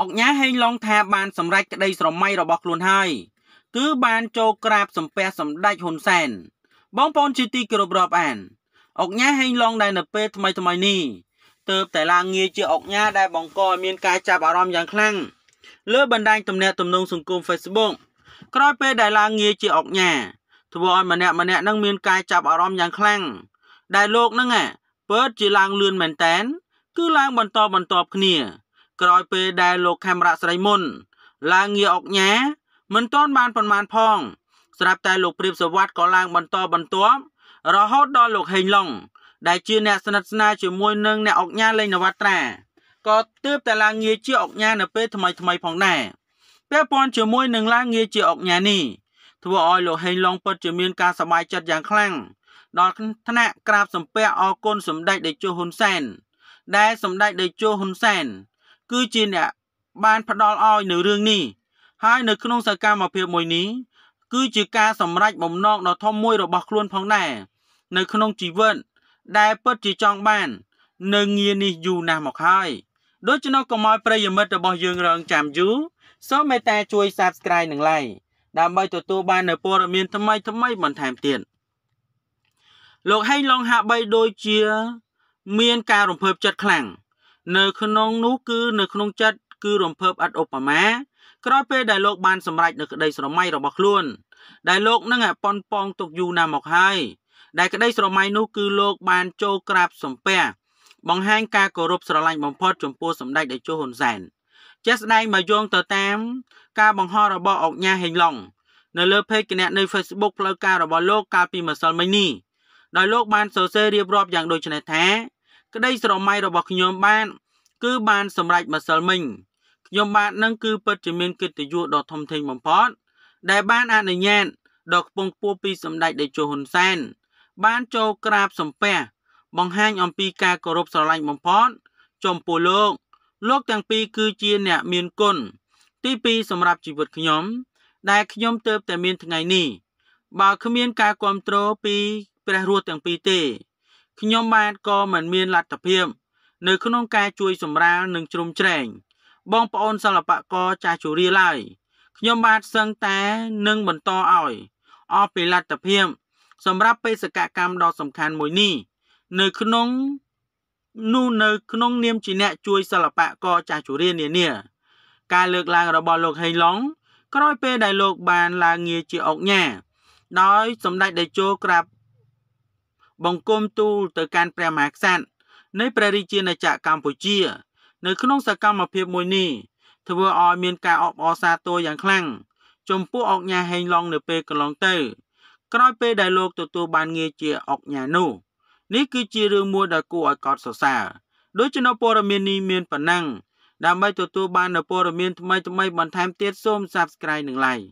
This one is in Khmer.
អង្គញាហេងឡុងថាបានសម្រេចក្តីស្រមៃរបស់ខ្លួនហើយគឺបានចូលក្រាបសំពះសម្ដេចហ៊ុនសែនបងប្អូនជាទីគោរពរាប់អានអង្គញាហេងឡុងដែលនៅពេលថ្មីថ្មីនេះទើបតែឡើងងារជាអង្គញាដែលបង្កឲ្យមានការចាប់អារម្មណ៍យ៉ាងខ្លាំងលើបណ្ដាញទំនាក់ទំនងសង្គម Facebook ក្រោយពេលដែលឡើងងារជាអង្គញាធ្វើឲ្យម្នាក់ម្នាក់នឹងមានការចាប់អារម្មណ៍យ៉ាងខ្លាំងដែលលោកនឹងពិតជាឡើងលឿនមែនតែនគឺឡើងបន្តបន្តគ្នាក្រោយពេលដែលលោកខេមរៈស្រីមុនឡើងងារអុកញ៉ាមិនទាន់បានប៉ុន្មានផង ស្រាប់តែលោកព្រាបសវັດក៏ឡើងបន្តបន្ទាប់រហូតដល់លោកហេងឡុងដែលជាអ្នកស្និទ្ធស្នាលជាមួយនឹងអ្នកអុកញ៉ាលេងនវត្រាក៏ទើបតែឡើងងារជាអុកញ៉ានៅពេលថ្មីថ្មីផងដែរពាក់ព័ន្ធជាមួយនឹងឡើងងារជាអុកញ៉ានេះធ្វើឲ្យលោកហេងឡុងពិតជាមានការសប្បាយចិត្តយ៉ាងខ្លាំងដល់ថ្នាក់ក្រាបសម្ពះអរគុណសម្ដេចតេជោហ៊ុនសែនដែលសម្ដេចតេជោហ៊ុនសែនគឺជាអ្នកបាន ផ្ដល់ឲ្យនៅរឿងនេះហើយនៅក្នុងសកម្មភាពមួយនេះគឺជាការសម្រេចបំណងដ៏ធំមួយរបស់ខ្លួនផងដែរនៅក្នុងជីវិតដែលពិតជាចង់បាន នៅងារនេះយូរណាស់មកហើយដូច្នោះកុំឲ្យប្រិយមិត្តរបស់យើងរងចាំយូរសូមមេត្តាជួយ Subscribe និង Like ដើម្បីទទួលបាននូវព័ត៌មាន ថ្មី ថ្មីបន្ថែមទៀតលោកហេងឡុងហាក់បីដូចជា មានការរំភើបចិត្តខ្លាំងនៅក្នុងនោះគឺនៅក្នុងចិត្តគឺរំភើបអត់ឧបមា ក្រោយពេលដែលលោកបានសម្រេចនៅក្តីស្រមៃរបស់ខ្លួន ដែលលោកនឹងប៉ុនប៉ងទុកយូរណាស់មកហើយដែលក្តីស្រមៃនោះគឺលោកបានចូលក្រាបសំពះបង្ហាញការគោរពស្រឡាញ់បំផុតចំពោះសម្ដេចតេជោហ៊ុនសែនជាស្ដែងមកយោងទៅតាមការបង្ហោះរបស់អុកញ៉ាហេងឡុងនៅលើเพจគណនី Facebook ផ្លូវការរបស់លោកកាលពីម្សិលមិញនេះដោយលោកបានសរសេររៀបរាប់យ៉ាងដូចនេះថាក្តីស្រមៃរបស់ខ្ញុំបានគឺបានសម្រេចម្សិលមិញខ្ញុំបាទនឹងគឺពិតជាមានកិត្តិយសដ៏ធំធេងបំផុតដែលបានអនុញ្ញាតដល់ខ្ពងពោះពីសម្ដេចតេជោហ៊ុនសែនបានចូលក្រាបសំពះបង្ហាញអំពីការគោរពស្រឡាញ់បំផុតចំពោះលោកលោកទាំងពីរគឺជាអ្នកមានគុណទី2សម្រាប់ជីវិតខ្ញុំ ដែលខ្ញុំទើបតែមានថ្ងៃនេះ បើគ្មានការគ្រប់គ្រងពីព្រះរស់ទាំងពីរទេខ្ញុំបាទក៏មិនមានលទ្ធភាព នៅក្នុងការជួយសម្រាលនិងជ្រោមជ្រែងបងប្អូនសិល្បករចាស់ជូរីឡើយខ្ញុំបាទសឹងតែនឹងបន្តឲ្យអបពីលទ្ធភាពសម្រាប់បេសកកម្មដ៏សំខាន់មួយនេះនៅក្នុងនោះនៅ ក្នុងនាមជាអ្នកជួយសិល្បករចាស់ជូរីនានា ការលើកឡើងរបស់ លោកហេងឡុងក្រោយពេលដែលលោកបាន ឡើងងារជាអង្គញាដោយសម្ដេចតេជោក្រាបបង្គំទូលទៅកាន់ព្រះមហាក្សត្រនៃព្រះរាជាណាចក្រកម្ពុជា នៅក្នុងសកម្មភាពមួយនេះធ្វើឲ្យមានការអបអរសាទរយ៉ាងខ្លាំងចំពោះអុកញ៉ាហេងឡុងនៅពេលកន្លងទៅ ក្រោយពេលដែលលោកទទួលបានងារជាអុកញ៉ានោះនេះគឺជារឿងមួយដែលគួរឲ្យកត់សរសើរដូចជានៅព័ត៌មាននេះមានប៉ុណ្ណឹងដើម្បីទទួលបាននូវព័ត៌មានថ្មីៗបន្ថែមទៀតសូម Subscribe និង Like